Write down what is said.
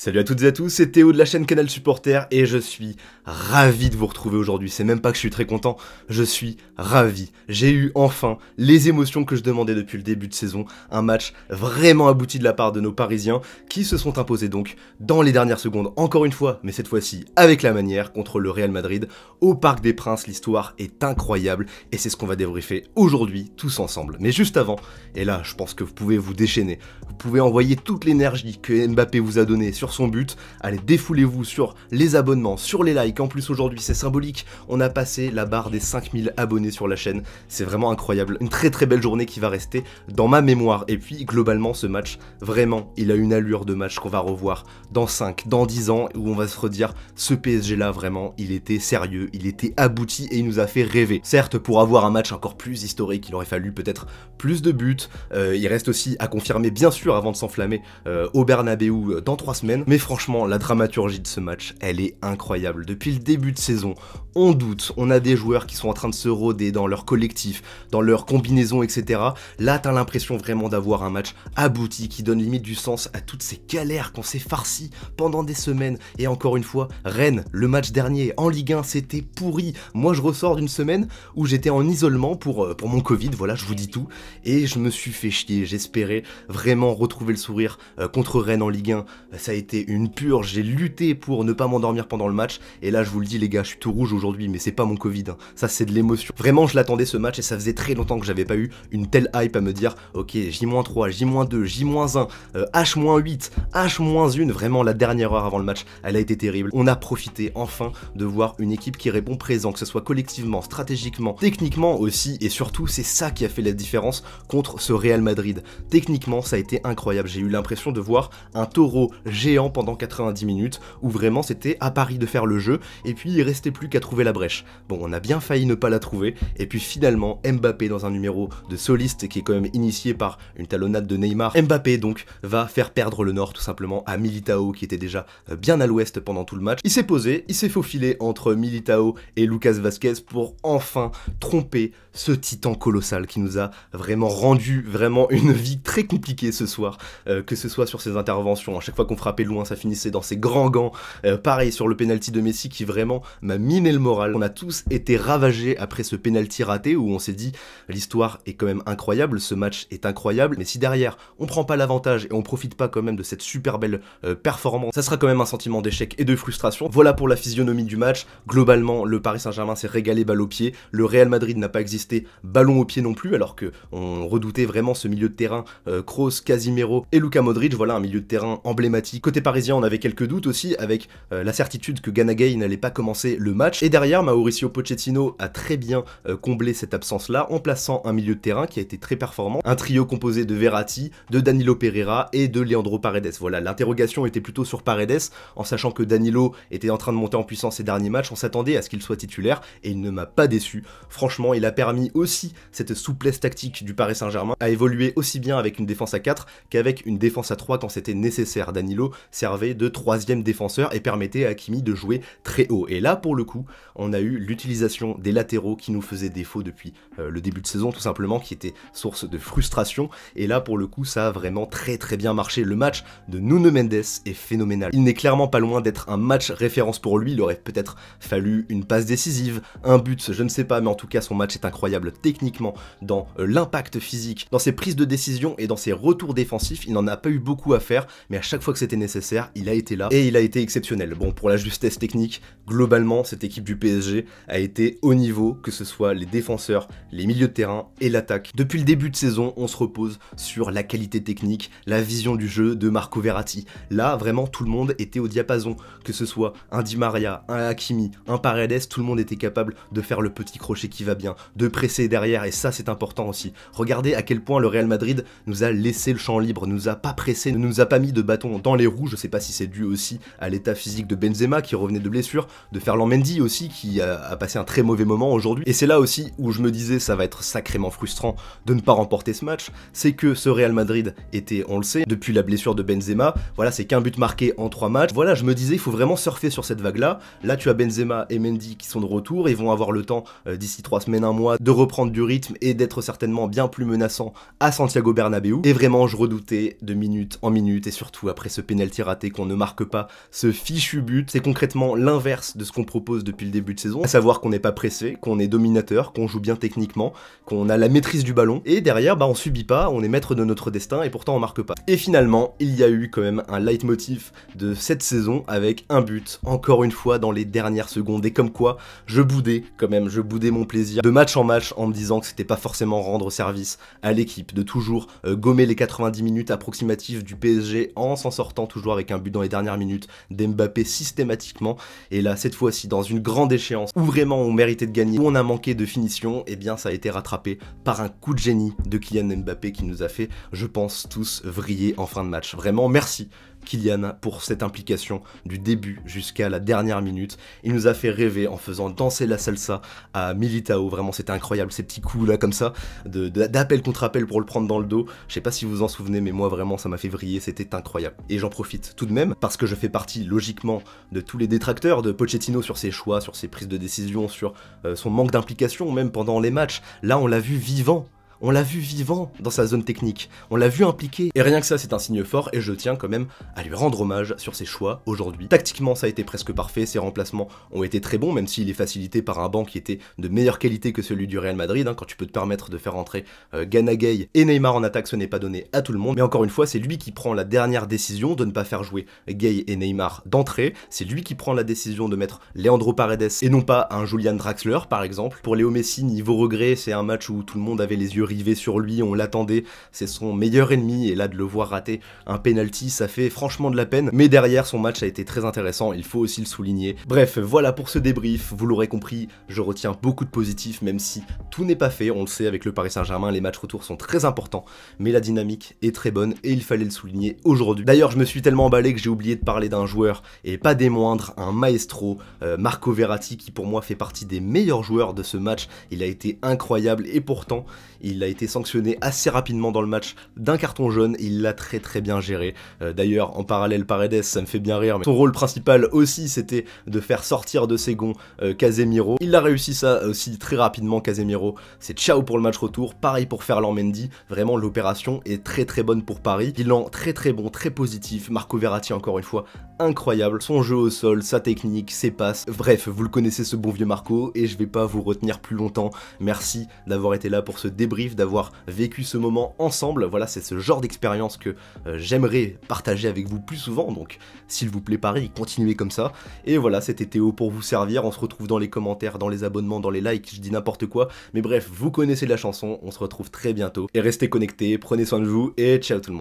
Salut à toutes et à tous, c'est Théo de la chaîne Canal Supporter et je suis ravi de vous retrouver aujourd'hui. C'est même pas que je suis très content, je suis ravi. J'ai eu enfin les émotions que je demandais depuis le début de saison, un match vraiment abouti de la part de nos Parisiens qui se sont imposés donc dans les dernières secondes encore une fois, mais cette fois-ci avec la manière contre le Real Madrid au Parc des Princes. L'histoire est incroyable et c'est ce qu'on va débriefer aujourd'hui tous ensemble. Mais juste avant, et là je pense que vous pouvez vous déchaîner, vous pouvez envoyer toute l'énergie que Mbappé vous a donnée sur son but. Allez, défoulez-vous sur les abonnements, sur les likes. En plus, aujourd'hui, c'est symbolique. On a passé la barre des 5000 abonnés sur la chaîne. C'est vraiment incroyable. Une très très belle journée qui va rester dans ma mémoire. Et puis, globalement, ce match, vraiment, il a une allure de match qu'on va revoir dans 5, dans 10 ans, où on va se redire ce PSG-là, vraiment, il était sérieux, il était abouti et il nous a fait rêver. Certes, pour avoir un match encore plus historique, il aurait fallu peut-être plus de buts. Euh, il reste aussi à confirmer, bien sûr, avant de s'enflammer, euh, au Bernabeu euh, dans 3 semaines. Mais franchement, la dramaturgie de ce match, elle est incroyable. Depuis le début de saison, on doute, on a des joueurs qui sont en train de se rôder dans leur collectif, dans leur combinaison, etc. Là, t'as l'impression vraiment d'avoir un match abouti qui donne limite du sens à toutes ces galères qu'on s'est farcies pendant des semaines. Et encore une fois, Rennes, le match dernier en Ligue 1, c'était pourri. Moi, je ressors d'une semaine où j'étais en isolement pour, euh, pour mon Covid, voilà, je vous dis tout. Et je me suis fait chier, j'espérais vraiment retrouver le sourire euh, contre Rennes en Ligue 1. Ça a été une purge, j'ai lutté pour ne pas m'endormir pendant le match, et là je vous le dis les gars, je suis tout rouge aujourd'hui, mais c'est pas mon Covid, hein. ça c'est de l'émotion. Vraiment je l'attendais ce match, et ça faisait très longtemps que j'avais pas eu une telle hype à me dire, ok J-3, J-2, J-1, H-8, H-1, vraiment la dernière heure avant le match, elle a été terrible. On a profité enfin de voir une équipe qui répond présent, que ce soit collectivement, stratégiquement, techniquement aussi, et surtout c'est ça qui a fait la différence contre ce Real Madrid. Techniquement ça a été incroyable, j'ai eu l'impression de voir un taureau géant pendant 90 minutes, où vraiment c'était à Paris de faire le jeu, et puis il restait plus qu'à trouver la brèche. Bon, on a bien failli ne pas la trouver, et puis finalement, Mbappé dans un numéro de soliste qui est quand même initié par une talonnade de Neymar, Mbappé donc va faire perdre le Nord tout simplement à Militao qui était déjà euh, bien à l'ouest pendant tout le match. Il s'est posé, il s'est faufilé entre Militao et Lucas Vasquez pour enfin tromper ce titan colossal qui nous a vraiment rendu vraiment une vie très compliquée ce soir, euh, que ce soit sur ses interventions, à chaque fois qu'on frappait loin, ça finissait dans ses grands gants. Euh, pareil sur le penalty de Messi qui vraiment m'a miné le moral. On a tous été ravagés après ce penalty raté où on s'est dit l'histoire est quand même incroyable, ce match est incroyable, mais si derrière on prend pas l'avantage et on profite pas quand même de cette super belle euh, performance, ça sera quand même un sentiment d'échec et de frustration. Voilà pour la physionomie du match. Globalement, le Paris Saint-Germain s'est régalé balle au pied. Le Real Madrid n'a pas existé ballon au pied non plus, alors que on redoutait vraiment ce milieu de terrain euh, Kroos, Casimero et Luca Modric. Voilà un milieu de terrain emblématique Côté parisien, on avait quelques doutes aussi, avec euh, la certitude que Ganagay n'allait pas commencer le match. Et derrière, Mauricio Pochettino a très bien euh, comblé cette absence-là en plaçant un milieu de terrain qui a été très performant. Un trio composé de Verratti, de Danilo Pereira et de Leandro Paredes. Voilà, l'interrogation était plutôt sur Paredes, en sachant que Danilo était en train de monter en puissance ces derniers matchs. On s'attendait à ce qu'il soit titulaire et il ne m'a pas déçu. Franchement, il a permis aussi cette souplesse tactique du Paris Saint-Germain à évoluer aussi bien avec une défense à 4 qu'avec une défense à 3 quand c'était nécessaire. Danilo servait de troisième défenseur et permettait à Kimi de jouer très haut. Et là, pour le coup, on a eu l'utilisation des latéraux qui nous faisait défaut depuis euh, le début de saison, tout simplement, qui était source de frustration. Et là, pour le coup, ça a vraiment très très bien marché. Le match de Nuno Mendes est phénoménal. Il n'est clairement pas loin d'être un match référence pour lui. Il aurait peut-être fallu une passe décisive, un but, je ne sais pas, mais en tout cas, son match est incroyable techniquement dans euh, l'impact physique, dans ses prises de décision et dans ses retours défensifs. Il n'en a pas eu beaucoup à faire, mais à chaque fois que c'était nécessaire, il a été là et il a été exceptionnel. Bon, pour la justesse technique, globalement, cette équipe du PSG a été au niveau, que ce soit les défenseurs, les milieux de terrain et l'attaque. Depuis le début de saison, on se repose sur la qualité technique, la vision du jeu de Marco Verratti. Là, vraiment, tout le monde était au diapason, que ce soit un Di Maria, un Hakimi, un Paredes, tout le monde était capable de faire le petit crochet qui va bien, de presser derrière, et ça, c'est important aussi. Regardez à quel point le Real Madrid nous a laissé le champ libre, nous a pas pressé, ne nous a pas mis de bâton dans les roues je sais pas si c'est dû aussi à l'état physique de Benzema qui revenait de blessure, de Ferland Mendy aussi qui a, passé un très mauvais moment aujourd'hui. Et c'est là aussi où je me disais ça va être sacrément frustrant de ne pas remporter ce match, c'est que ce Real Madrid était, on le sait, depuis la blessure de Benzema, voilà c'est qu'un but marqué en trois matchs. Voilà, je me disais il faut vraiment surfer sur cette vague là. Là tu as Benzema et Mendy qui sont de retour, ils vont avoir le temps euh, d'ici trois semaines, un mois de reprendre du rythme et d'être certainement bien plus menaçant à Santiago Bernabeu. Et vraiment je redoutais de minute en minute et surtout après ce pénal penalty raté, qu'on ne marque pas ce fichu but. C'est concrètement l'inverse de ce qu'on propose depuis le début de saison, à savoir qu'on n'est pas pressé, qu'on est dominateur, qu'on joue bien techniquement, qu'on a la maîtrise du ballon, et derrière, bah, on subit pas, on est maître de notre destin, et pourtant on marque pas. Et finalement, il y a eu quand même un leitmotiv de cette saison avec un but, encore une fois dans les dernières secondes, et comme quoi, je boudais quand même, je boudais mon plaisir de match en match en me disant que c'était pas forcément rendre service à l'équipe, de toujours euh, gommer les 90 minutes approximatives du PSG en s'en sortant toujours avec un but dans les dernières minutes d'Mbappé systématiquement. Et là, cette fois-ci, dans une grande échéance où vraiment on méritait de gagner, où on a manqué de finition, et eh bien ça a été rattrapé par un coup de génie de Kylian Mbappé qui nous a fait, je pense, tous vriller en fin de match. Vraiment, merci Kylian pour cette implication du début jusqu'à la dernière minute. Il nous a fait rêver en faisant danser la salsa à Militao. Vraiment, c'était incroyable ces petits coups là comme ça, d'appel contre appel pour le prendre dans le dos. Je sais pas si vous vous en souvenez, mais moi vraiment, ça m'a fait vriller. C'était incroyable. Et j'en profite tout de même parce que je fais partie logiquement de tous les détracteurs de Pochettino sur ses choix, sur ses prises de décision, sur euh, son manque d'implication même pendant les matchs. Là, on l'a vu vivant on l'a vu vivant dans sa zone technique, on l'a vu impliqué, et rien que ça c'est un signe fort et je tiens quand même à lui rendre hommage sur ses choix aujourd'hui. Tactiquement ça a été presque parfait, ses remplacements ont été très bons, même s'il est facilité par un banc qui était de meilleure qualité que celui du Real Madrid, hein, quand tu peux te permettre de faire entrer Gana euh, Ganagay et Neymar en attaque, ce n'est pas donné à tout le monde, mais encore une fois c'est lui qui prend la dernière décision de ne pas faire jouer Gay et Neymar d'entrée, c'est lui qui prend la décision de mettre Leandro Paredes et non pas un Julian Draxler par exemple. Pour Léo Messi, niveau regret, c'est un match où tout le monde avait les yeux sur lui, on l'attendait, c'est son meilleur ennemi, et là de le voir rater un penalty, ça fait franchement de la peine, mais derrière son match a été très intéressant, il faut aussi le souligner. Bref, voilà pour ce débrief, vous l'aurez compris, je retiens beaucoup de positifs, même si tout n'est pas fait, on le sait avec le Paris Saint-Germain, les matchs retour sont très importants, mais la dynamique est très bonne, et il fallait le souligner aujourd'hui. D'ailleurs, je me suis tellement emballé que j'ai oublié de parler d'un joueur, et pas des moindres, un maestro, euh, Marco Verratti, qui pour moi fait partie des meilleurs joueurs de ce match, il a été incroyable, et pourtant, il il a été sanctionné assez rapidement dans le match d'un carton jaune, et il l'a très très bien géré. Euh, d'ailleurs, en parallèle, Paredes, ça me fait bien rire, mais son rôle principal aussi, c'était de faire sortir de ses gonds euh, Casemiro. Il a réussi ça aussi très rapidement, Casemiro. C'est ciao pour le match retour, pareil pour Ferland Mendy, vraiment l'opération est très très bonne pour Paris. Bilan très très bon, très positif, Marco Verratti encore une fois, incroyable. Son jeu au sol, sa technique, ses passes, bref, vous le connaissez ce bon vieux Marco, et je vais pas vous retenir plus longtemps. Merci d'avoir été là pour ce débrief d'avoir vécu ce moment ensemble. Voilà, c'est ce genre d'expérience que euh, j'aimerais partager avec vous plus souvent. Donc, s'il vous plaît, Paris, continuez comme ça. Et voilà, c'était Théo oh, pour vous servir. On se retrouve dans les commentaires, dans les abonnements, dans les likes, je dis n'importe quoi. Mais bref, vous connaissez la chanson. On se retrouve très bientôt. Et restez connectés, prenez soin de vous et ciao tout le monde.